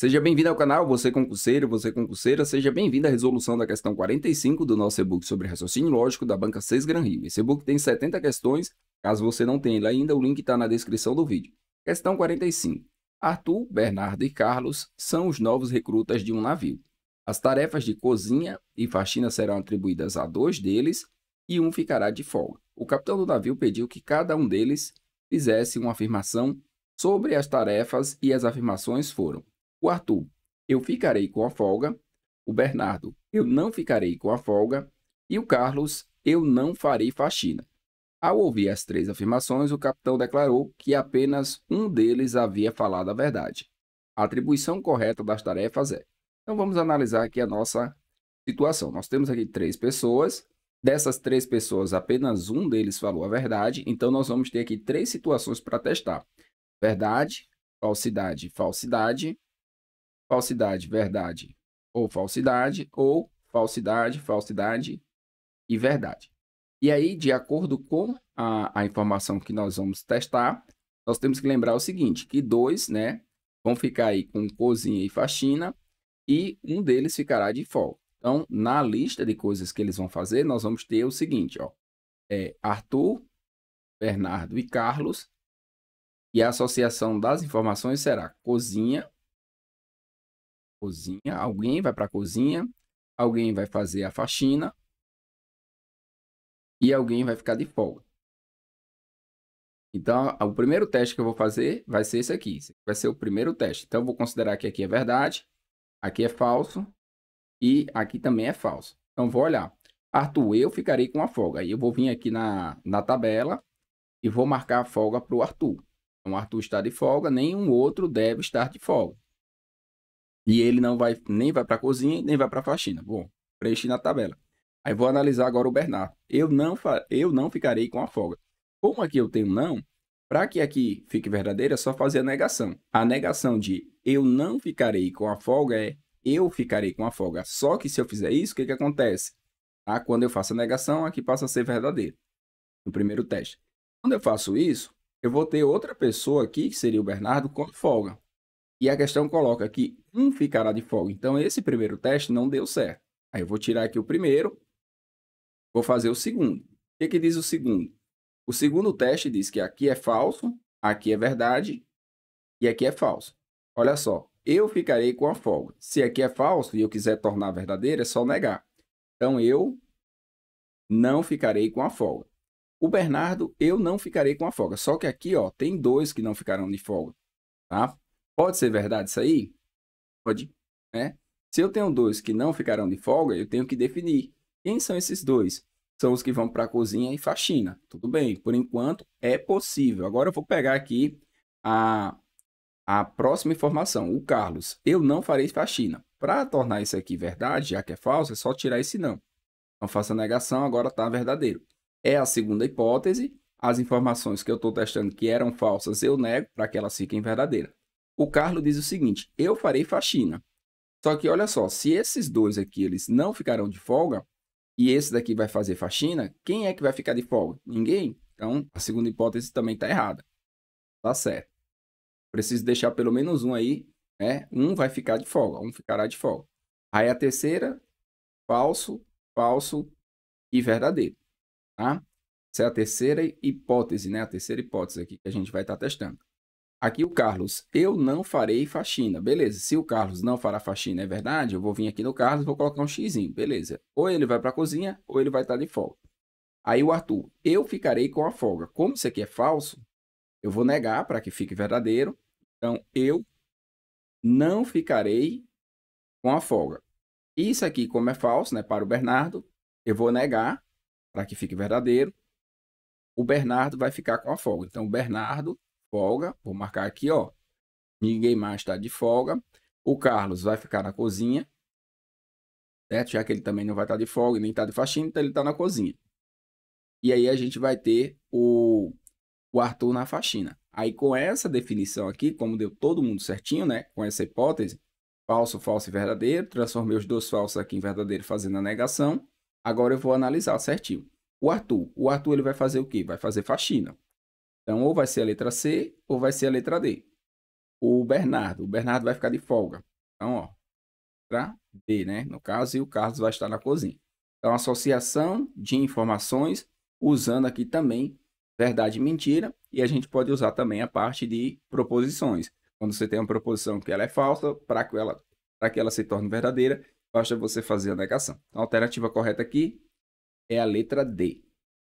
Seja bem-vindo ao canal, você concurseiro, você concurseira, seja bem-vindo à resolução da questão 45 do nosso e-book sobre raciocínio lógico da banca 6 Gran Rio. Esse e-book tem 70 questões, caso você não tenha ele ainda, o link está na descrição do vídeo. Questão 45. Arthur, Bernardo e Carlos são os novos recrutas de um navio. As tarefas de cozinha e faxina serão atribuídas a dois deles e um ficará de folga. O capitão do navio pediu que cada um deles fizesse uma afirmação sobre as tarefas e as afirmações foram o Arthur, eu ficarei com a folga. O Bernardo, eu não ficarei com a folga. E o Carlos, eu não farei faxina. Ao ouvir as três afirmações, o capitão declarou que apenas um deles havia falado a verdade. A atribuição correta das tarefas é. Então vamos analisar aqui a nossa situação. Nós temos aqui três pessoas. Dessas três pessoas, apenas um deles falou a verdade. Então nós vamos ter aqui três situações para testar: verdade, falsidade, falsidade falsidade, verdade ou falsidade, ou falsidade, falsidade e verdade. E aí, de acordo com a, a informação que nós vamos testar, nós temos que lembrar o seguinte, que dois, né, vão ficar aí com cozinha e faxina, e um deles ficará de folga. Então, na lista de coisas que eles vão fazer, nós vamos ter o seguinte, ó, é Arthur, Bernardo e Carlos, e a associação das informações será cozinha cozinha, alguém vai para a cozinha, alguém vai fazer a faxina e alguém vai ficar de folga. Então, o primeiro teste que eu vou fazer vai ser esse aqui. Esse vai ser o primeiro teste. Então, eu vou considerar que aqui é verdade, aqui é falso e aqui também é falso. Então, vou olhar. Arthur, eu ficarei com a folga. aí eu vou vir aqui na, na tabela e vou marcar a folga para o Arthur. Então, o Arthur está de folga, nenhum outro deve estar de folga. E ele não vai nem vai para a cozinha, nem vai para a faxina. Bom, preenchi na tabela. Aí vou analisar agora o Bernardo. Eu não, eu não ficarei com a folga. Como aqui eu tenho não, para que aqui fique verdadeira, é só fazer a negação. A negação de eu não ficarei com a folga é eu ficarei com a folga. Só que se eu fizer isso, o que, que acontece? Tá? Quando eu faço a negação, aqui passa a ser verdadeiro. No primeiro teste. Quando eu faço isso, eu vou ter outra pessoa aqui, que seria o Bernardo, com folga. E a questão coloca que um ficará de folga. Então, esse primeiro teste não deu certo. Aí eu vou tirar aqui o primeiro, vou fazer o segundo. O que, que diz o segundo? O segundo teste diz que aqui é falso, aqui é verdade e aqui é falso. Olha só, eu ficarei com a folga. Se aqui é falso e eu quiser tornar verdadeiro, é só negar. Então, eu não ficarei com a folga. O Bernardo, eu não ficarei com a folga. Só que aqui, ó, tem dois que não ficarão de folga, tá? Pode ser verdade isso aí? Pode, né? Se eu tenho dois que não ficarão de folga, eu tenho que definir quem são esses dois. São os que vão para a cozinha e faxina. Tudo bem, por enquanto é possível. Agora eu vou pegar aqui a, a próxima informação, o Carlos. Eu não farei faxina. Para tornar isso aqui verdade, já que é falso, é só tirar esse não. Então faça negação, agora está verdadeiro. É a segunda hipótese. As informações que eu estou testando que eram falsas, eu nego para que elas fiquem verdadeiras. O Carlos diz o seguinte: eu farei faxina. Só que olha só, se esses dois aqui eles não ficarão de folga e esse daqui vai fazer faxina, quem é que vai ficar de folga? Ninguém. Então, a segunda hipótese também está errada. Tá certo. Preciso deixar pelo menos um aí, né? Um vai ficar de folga, um ficará de folga. Aí a terceira, falso, falso e verdadeiro, tá? Essa é a terceira hipótese, né? A terceira hipótese aqui que a gente vai estar tá testando. Aqui o Carlos, eu não farei faxina. Beleza, se o Carlos não fará faxina, é verdade? Eu vou vir aqui no Carlos, vou colocar um xizinho, beleza. Ou ele vai para a cozinha, ou ele vai estar tá de folga. Aí o Arthur, eu ficarei com a folga. Como isso aqui é falso, eu vou negar para que fique verdadeiro. Então, eu não ficarei com a folga. Isso aqui, como é falso, né, para o Bernardo, eu vou negar para que fique verdadeiro. O Bernardo vai ficar com a folga. Então, o Bernardo folga. Vou marcar aqui, ó. Ninguém mais está de folga. O Carlos vai ficar na cozinha. Certo? Já que ele também não vai estar tá de folga, nem está de faxina, então ele está na cozinha. E aí a gente vai ter o, o Arthur na faxina. Aí com essa definição aqui, como deu todo mundo certinho, né? Com essa hipótese, falso, falso e verdadeiro, transformei os dois falsos aqui em verdadeiro fazendo a negação. Agora eu vou analisar certinho. O Arthur, o Arthur ele vai fazer o quê? Vai fazer faxina. Então, ou vai ser a letra C ou vai ser a letra D. O Bernardo. O Bernardo vai ficar de folga. Então, ó. Letra D, né? No caso, e o Carlos vai estar na cozinha. Então, associação de informações, usando aqui também verdade e mentira. E a gente pode usar também a parte de proposições. Quando você tem uma proposição que ela é falsa, para que ela para que ela se torne verdadeira, basta você fazer a negação. Então, a alternativa correta aqui é a letra D.